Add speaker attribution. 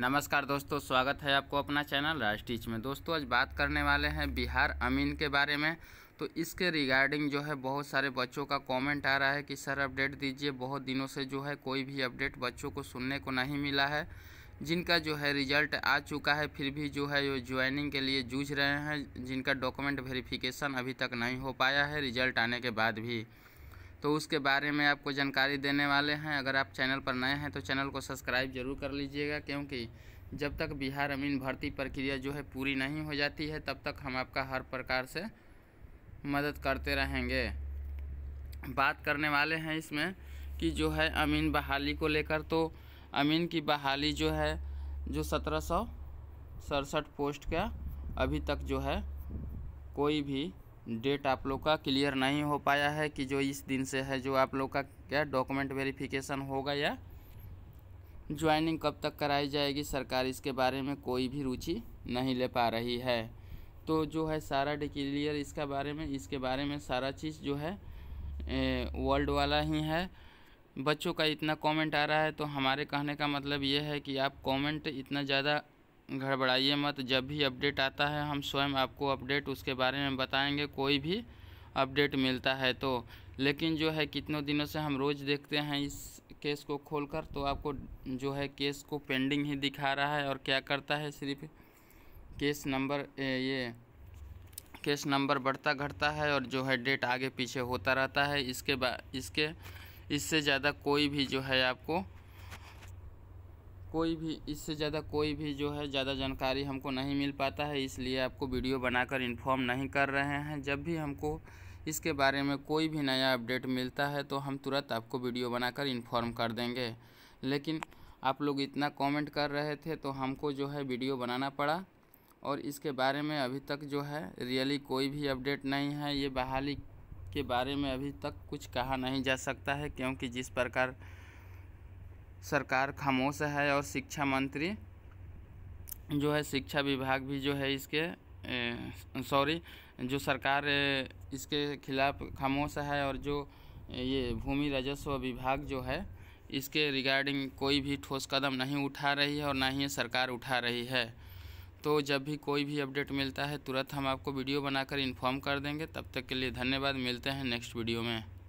Speaker 1: नमस्कार दोस्तों स्वागत है आपको अपना चैनल राज टीच में दोस्तों आज बात करने वाले हैं बिहार अमीन के बारे में तो इसके रिगार्डिंग जो है बहुत सारे बच्चों का कमेंट आ रहा है कि सर अपडेट दीजिए बहुत दिनों से जो है कोई भी अपडेट बच्चों को सुनने को नहीं मिला है जिनका जो है रिजल्ट आ चुका है फिर भी जो है वो ज्वाइनिंग के लिए जूझ रहे हैं जिनका डॉक्यूमेंट वेरिफिकेशन अभी तक नहीं हो पाया है रिजल्ट आने के बाद भी तो उसके बारे में आपको जानकारी देने वाले हैं अगर आप चैनल पर नए हैं तो चैनल को सब्सक्राइब जरूर कर लीजिएगा क्योंकि जब तक बिहार अमीन भर्ती प्रक्रिया जो है पूरी नहीं हो जाती है तब तक हम आपका हर प्रकार से मदद करते रहेंगे बात करने वाले हैं इसमें कि जो है अमीन बहाली को लेकर तो अमीन की बहाली जो है जो सत्रह सौ सड़सठ पोस्ट का अभी तक जो है कोई भी डेट आप लोग का क्लियर नहीं हो पाया है कि जो इस दिन से है जो आप लोग का क्या डॉक्यूमेंट वेरिफिकेशन होगा या ज्वाइनिंग कब तक कराई जाएगी सरकार इसके बारे में कोई भी रुचि नहीं ले पा रही है तो जो है सारा डिक्लियर इसका बारे में इसके बारे में सारा चीज़ जो है वर्ल्ड वाला ही है बच्चों का इतना कमेंट आ रहा है तो हमारे कहने का मतलब ये है कि आप कमेंट इतना ज़्यादा घड़बड़ाइए मत जब भी अपडेट आता है हम स्वयं आपको अपडेट उसके बारे में बताएंगे कोई भी अपडेट मिलता है तो लेकिन जो है कितनों दिनों से हम रोज़ देखते हैं इस केस को खोलकर तो आपको जो है केस को पेंडिंग ही दिखा रहा है और क्या करता है सिर्फ केस नंबर ये केस नंबर बढ़ता घटता है और जो है डेट आगे पीछे होता रहता है इसके बा इसके इससे ज़्यादा कोई भी जो है आपको कोई भी इससे ज़्यादा कोई भी जो है ज़्यादा जानकारी हमको नहीं मिल पाता है इसलिए आपको वीडियो बनाकर इन्फॉर्म नहीं कर रहे हैं जब भी हमको इसके बारे में कोई भी नया अपडेट मिलता है तो हम तुरंत आपको वीडियो बनाकर इन्फॉर्म कर देंगे लेकिन आप लोग इतना कमेंट कर रहे थे तो हमको जो है वीडियो बनाना पड़ा और इसके बारे में अभी तक जो है रियली कोई भी अपडेट नहीं है ये बहाली के बारे में अभी तक कुछ कहा नहीं जा सकता है क्योंकि जिस प्रकार सरकार खामोश है और शिक्षा मंत्री जो है शिक्षा विभाग भी जो है इसके सॉरी जो सरकार इसके खिलाफ खामोश है और जो ये भूमि राजस्व विभाग जो है इसके रिगार्डिंग कोई भी ठोस कदम नहीं उठा रही है और ना ही सरकार उठा रही है तो जब भी कोई भी अपडेट मिलता है तुरंत हम आपको वीडियो बनाकर इन्फॉर्म कर देंगे तब तक के लिए धन्यवाद मिलते हैं नेक्स्ट वीडियो में